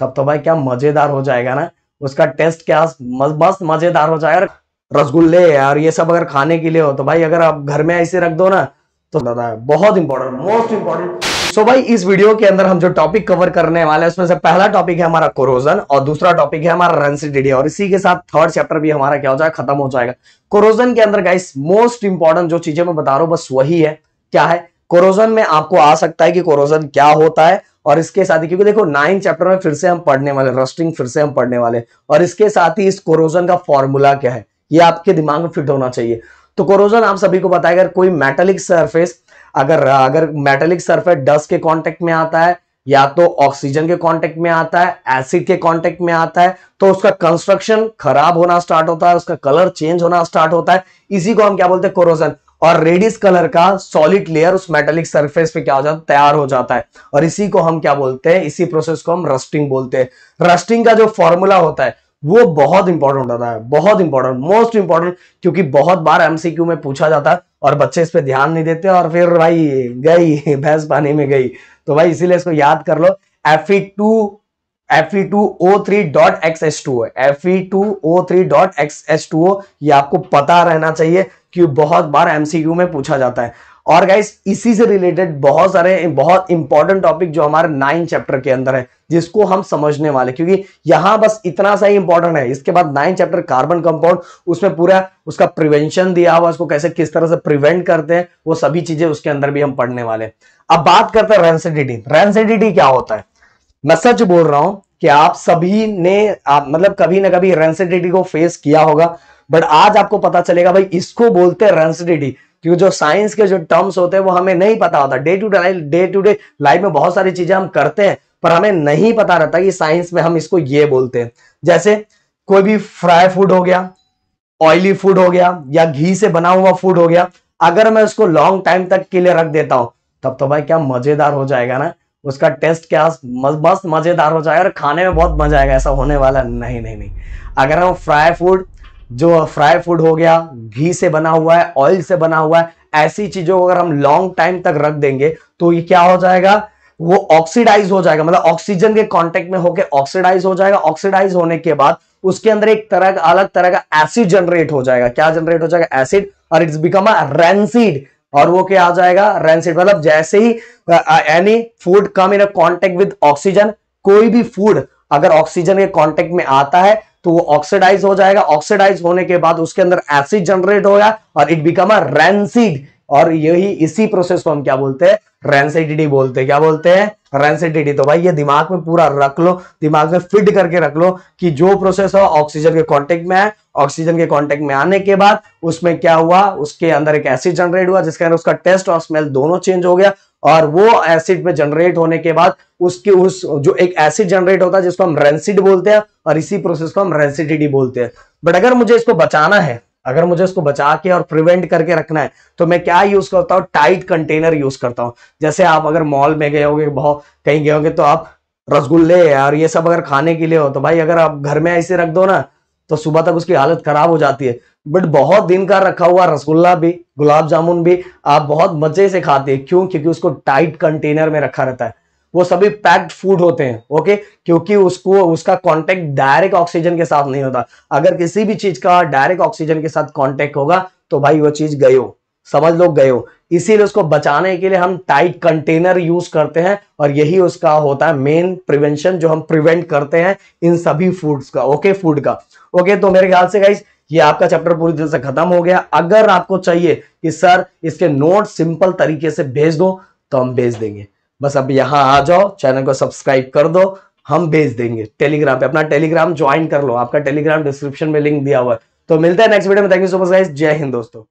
तब तो भाई क्या मजेदार हो जाएगा ना उसका टेस्ट क्या मस्त मजेदार हो जाएगा रसगुल्ले और ये सब अगर खाने के लिए हो तो भाई अगर आप घर में ऐसे रख दो ना तो दादा बहुत इंपॉर्टेंट मोस्ट इंपॉर्टेंट सो भाई इस वीडियो के अंदर हम जो टॉपिक कवर करने वाले हैं उसमें से पहला टॉपिक है हमारा कोरोजन और दूसरा टॉपिक है हमारा रेंसिडिटी और इसी के साथ थर्ड चैप्टर भी हमारा क्या हो जाएगा खत्म हो जाएगा कोरोजन के अंदर गाइस मोस्ट इंपॉर्टेंट जो चीजें मैं बता रहा हूं बस वही है क्या है कोरोजन में आपको आ सकता है कि कोरोजन क्या होता है और इसके साथ ही क्योंकि देखो नाइन चैप्टर में फिर से हम पढ़ने वाले रस्टिंग फिर से हम पढ़ने वाले और इसके साथ ही इस कोरोजन का फॉर्मूला क्या है ये आपके दिमाग में फिट होना चाहिए तो कोरोजन आप सभी को बताया अगर कोई मेटेलिक सर्फेस अगर अगर मेटेलिक सर्फेस डस्ट के कॉन्टेक्ट में आता है या तो ऑक्सीजन के कांटेक्ट में आता है एसिड के कांटेक्ट में आता है तो उसका कंस्ट्रक्शन खराब होना स्टार्ट होता है उसका कलर चेंज होना स्टार्ट होता है इसी को हम क्या बोलते हैं कोरोजन और रेडिस कलर का सॉलिड लेयर उस मेटेलिक सरफेस पे क्या हो जाता है तैयार हो जाता है और इसी को हम क्या बोलते हैं इसी प्रोसेस को हम रस्टिंग बोलते हैं रस्टिंग का जो फॉर्मूला होता है वो बहुत इंपॉर्टेंट होता है बहुत इंपॉर्टेंट मोस्ट इंपॉर्टेंट क्योंकि बहुत बार एमसीक्यू में पूछा जाता है और बच्चे इस पर ध्यान नहीं देते और फिर भाई गई भैंस पानी में गई तो भाई इसीलिए इसको याद कर लो F two F E two O three dot X S two F E two O three dot X S two O ये आपको पता रहना चाहिए कि बहुत बार एमसीक्यू में पूछा जाता है और गाइस इसी से रिलेटेड बहुत सारे बहुत इंपॉर्टेंट टॉपिक जो हमारे नाइन चैप्टर के अंदर है जिसको हम समझने वाले क्योंकि यहां बस इतना सा ही इंपॉर्टेंट है इसके बाद नाइन चैप्टर कार्बन कंपाउंड उसमें पूरा उसका प्रिवेंशन दिया हुआ उसको कैसे किस तरह से प्रिवेंट करते हैं वो सभी चीजें उसके अंदर भी हम पढ़ने वाले अब बात करते हैं रेंसिडिटी रेंसिडिटी क्या होता है मैं सच बोल रहा हूं कि आप सभी ने आप मतलब कभी ना कभी रेंसिडिटी को फेस किया होगा बट आज आपको पता चलेगा भाई इसको बोलते हैं रेंसिडिटी क्योंकि जो साइंस के जो टर्म्स होते हैं वो हमें नहीं पता होता day to day day to day life में बहुत सारी चीजें हम करते हैं पर हमें नहीं पता रहता कि साइंस में हम इसको ये बोलते हैं जैसे कोई भी फ्राई फूड हो गया ऑयली फूड हो गया या घी से बना हुआ फूड हो गया अगर मैं उसको लॉन्ग टाइम तक के लिए रख देता हूं तब तो भाई क्या मजेदार हो जाएगा ना उसका टेस्ट क्या मस्त मजेदार हो जाएगा और खाने में बहुत मजा आएगा ऐसा होने वाला नहीं नहीं नहीं अगर हम फ्राई फूड जो फ्राई फूड हो गया घी से बना हुआ है ऑयल से बना हुआ है ऐसी चीजों को अगर हम लॉन्ग टाइम तक रख देंगे तो ये क्या हो जाएगा वो ऑक्सीडाइज हो जाएगा मतलब ऑक्सीजन के कांटेक्ट में होकर ऑक्सीडाइज हो जाएगा ऑक्सीडाइज होने के बाद उसके अंदर एक तरह का अलग तरह का एसिड जनरेट हो जाएगा क्या जनरेट हो जाएगा एसिड और इट्स बिकम अ रेंसिड और वो क्या आ जाएगा रेंसिड मतलब जैसे ही any food come in contact with oxygen कोई भी फूड अगर ऑक्सीजन के कॉन्टेक्ट में आता है तो वो ऑक्सीडाइज हो जाएगा ऑक्सीडाइज होने के बाद उसके अंदर एसिड जनरेट होगा और इट बिकम अ रैनसिड और यही इसी प्रोसेस को हम क्या बोलते हैं रेंसिडिटी बोलते हैं क्या बोलते हैं रेंसिडिटी तो भाई ये दिमाग में पूरा रख लो दिमाग में फिट करके रख लो कि जो प्रोसेस हो ऑक्सीजन के कांटेक्ट में है ऑक्सीजन के कांटेक्ट में आने के बाद उसमें क्या हुआ उसके अंदर एक एसिड जनरेट हुआ जिसके अंदर उसका टेस्ट और स्मेल दोनों चेंज हो गया और वो एसिड में जनरेट होने के बाद उसके उस जो एक एसिड जनरेट होता है जिसको हम रेंसिड बोलते हैं और इसी प्रोसेस को हम रेंसिडिटी बोलते हैं बट अगर मुझे इसको बचाना है अगर मुझे इसको बचा के और प्रिवेंट करके रखना है तो मैं क्या यूज करता हूँ टाइट कंटेनर यूज करता हूँ जैसे आप अगर मॉल में गए होंगे बहुत कहीं गए होंगे तो आप रसगुल्ले और ये सब अगर खाने के लिए हो तो भाई अगर आप घर में ऐसे रख दो ना तो सुबह तक उसकी हालत खराब हो जाती है बट बहुत दिन का रखा हुआ रसगुल्ला भी गुलाब जामुन भी आप बहुत मजे से खाते हैं क्यों क्योंकि उसको टाइट कंटेनर में रखा रहता है वो सभी पैक्ड फूड होते हैं ओके क्योंकि उसको उसका कांटेक्ट डायरेक्ट ऑक्सीजन के साथ नहीं होता अगर किसी भी चीज का डायरेक्ट ऑक्सीजन के साथ कांटेक्ट होगा तो भाई वो चीज गई हो समझ लोग गए हो इसीलिए उसको बचाने के लिए हम टाइट कंटेनर यूज करते हैं और यही उसका होता है मेन प्रिवेंशन जो हम प्रिवेंट करते हैं इन सभी फूड्स का ओके फूड का ओके तो मेरे ख्याल से गाइस ये आपका चैप्टर पूरी तरह से खत्म हो गया अगर आपको चाहिए कि सर इसके नोट सिंपल तरीके से भेज दो तो हम भेज देंगे बस अब यहां आ जाओ चैनल को सब्सक्राइब कर दो हम भेज देंगे टेलीग्राम पे अपना टेलीग्राम ज्वाइन कर लो आपका टेलीग्राम डिस्क्रिप्शन में लिंक दिया हुआ है तो मिलता है नेक्स्ट वीडियो में thank you so much guys जय हिंद दोस्तों